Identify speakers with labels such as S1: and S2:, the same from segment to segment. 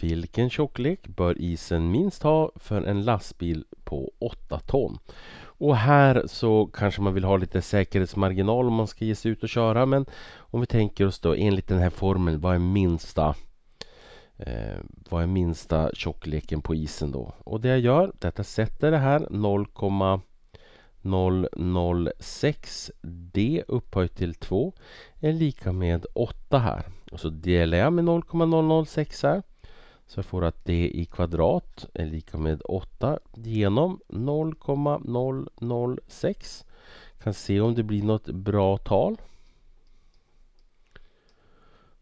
S1: Vilken tjocklek bör isen minst ha för en lastbil på 8 ton? Och här så kanske man vill ha lite säkerhetsmarginal om man ska ge sig ut och köra men om vi tänker oss då enligt den här formeln, vad är minsta eh, vad är minsta tjockleken på isen då? Och det jag gör, detta sätter det här 0,006 D upphöjt till 2 är lika med 8 här. Och så delar jag med 0,006 här. Så jag får att d i kvadrat är lika med 8 genom 0,006. Kan se om det blir något bra tal.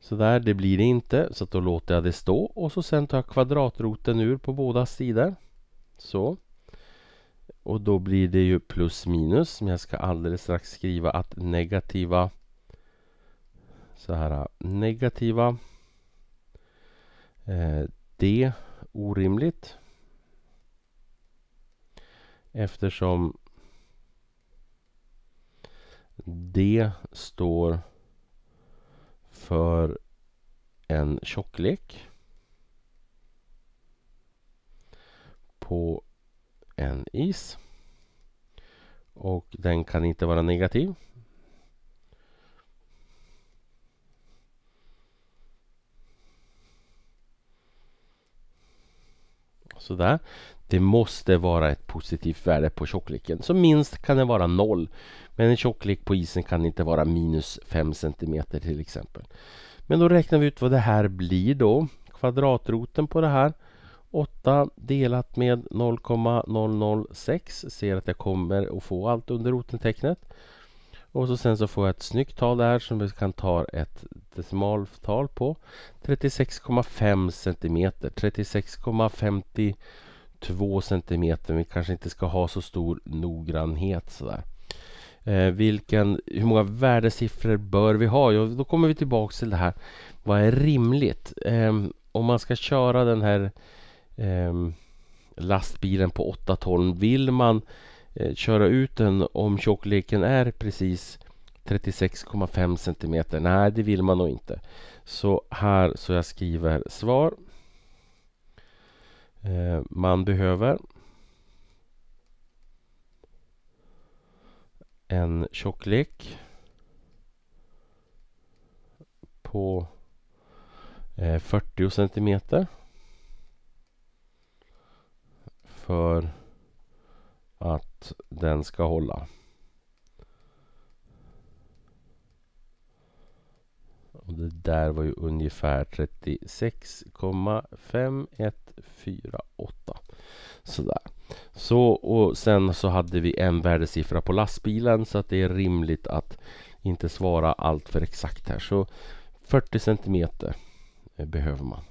S1: Sådär det blir det inte. Så då låter jag det stå och så sen tar jag kvadratroten ur på båda sidor. Så. Och då blir det ju plus minus. Men jag ska alldeles strax skriva att negativa så här negativa Eh, D orimligt eftersom D står för en tjocklek på en is och den kan inte vara negativ Sådär. Det måste vara ett positivt värde på tjockleken. Så minst kan det vara noll. Men en tjocklek på isen kan inte vara minus 5 cm till exempel. Men då räknar vi ut vad det här blir då. Kvadratroten på det här. 8 delat med 0,006 ser att jag kommer att få allt under rotentecknet. Och så sen så får jag ett snyggt tal där som vi kan ta ett decimaltal på. 36,5 cm 36,52 cm. Vi kanske inte ska ha så stor noggrannhet sådär. Eh, vilken, hur många värdesiffror bör vi ha? Jo, då kommer vi tillbaks till det här. Vad är rimligt? Eh, om man ska köra den här eh, lastbilen på 8 ton, vill man Eh, köra ut den om tjockleken är precis 36,5 centimeter. Nej, det vill man nog inte. Så här så jag skriver svar. Eh, man behöver en tjocklek på 40 eh, centimeter för att den ska hålla. Och det där var ju ungefär 36,5148. Sådär. Så och sen så hade vi en värdesiffra på lastbilen så att det är rimligt att inte svara allt för exakt här. Så 40 centimeter eh, behöver man.